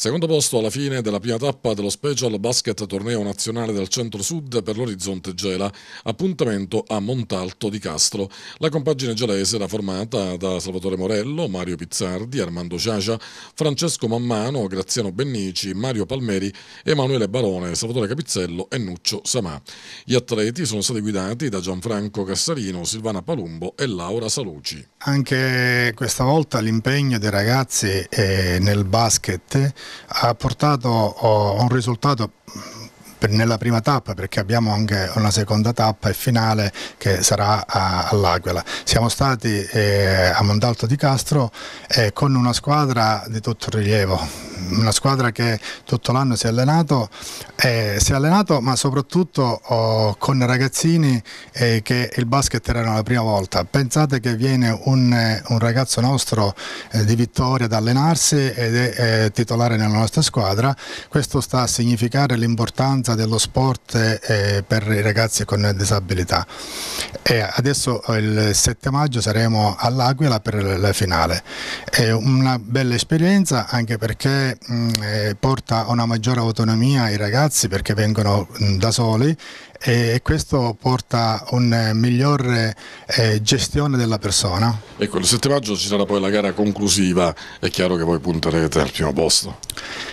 Secondo posto alla fine della prima tappa dello Special Basket Torneo Nazionale del Centro-Sud per l'Orizzonte Gela, appuntamento a Montalto di Castro. La compagine gelese era formata da Salvatore Morello, Mario Pizzardi, Armando Ciacia, Francesco Mammano, Graziano Bennici, Mario Palmeri, Emanuele Barone, Salvatore Capizzello e Nuccio Samà. Gli atleti sono stati guidati da Gianfranco Cassarino, Silvana Palumbo e Laura Saluci. Anche questa volta l'impegno dei ragazzi eh, nel basket ha portato a un risultato nella prima tappa perché abbiamo anche una seconda tappa e finale che sarà all'Aquila. Siamo stati eh, a Mondalto di Castro eh, con una squadra di tutto rilievo, una squadra che tutto l'anno si è allenato, eh, si è allenato ma soprattutto oh, con ragazzini eh, che il basket erano la prima volta. Pensate che viene un, eh, un ragazzo nostro eh, di Vittoria ad allenarsi ed è titolare nella nostra squadra, questo sta a significare l'importanza dello sport eh, per i ragazzi con disabilità. E adesso eh, il 7 maggio saremo all'Aquila per la finale. È una bella esperienza anche perché mh, mm, eh, porta a una maggiore autonomia ai ragazzi perché vengono mh, mm, da soli e questo porta a una eh, migliore eh, gestione della persona. Ecco, il 7 maggio ci sarà poi la gara conclusiva, è chiaro che voi punterete al primo posto.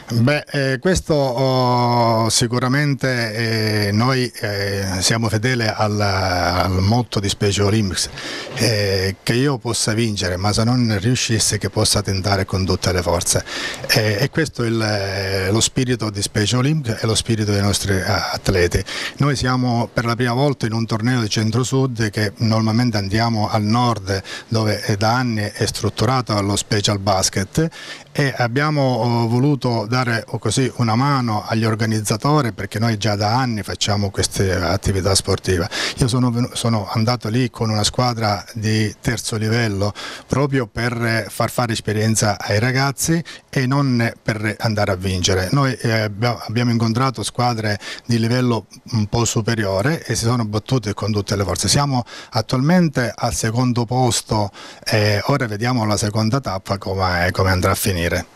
Beh, eh, questo oh, sicuramente eh, noi eh, siamo fedeli al, al, motto di Special Olympics, eh, che io possa vincere ma se non riuscisse che possa tentare con tutte le forze eh, e questo è il, eh, lo spirito di Special Olympics e lo spirito dei nostri atleti. Noi siamo per la prima volta in un torneo di centro-sud che normalmente andiamo al nord dove da anni è strutturato lo special basket e abbiamo oh, voluto voluto dare così, una mano agli organizzatori perché noi già da anni facciamo queste attività sportive. Io sono, sono andato lì con una squadra di terzo livello proprio per far fare esperienza ai ragazzi e non per andare a vincere. Noi eh, abbiamo incontrato squadre di livello un po' superiore e si sono battute con tutte le forze. Siamo attualmente al secondo posto e eh, ora vediamo la seconda tappa come, come andrà a finire.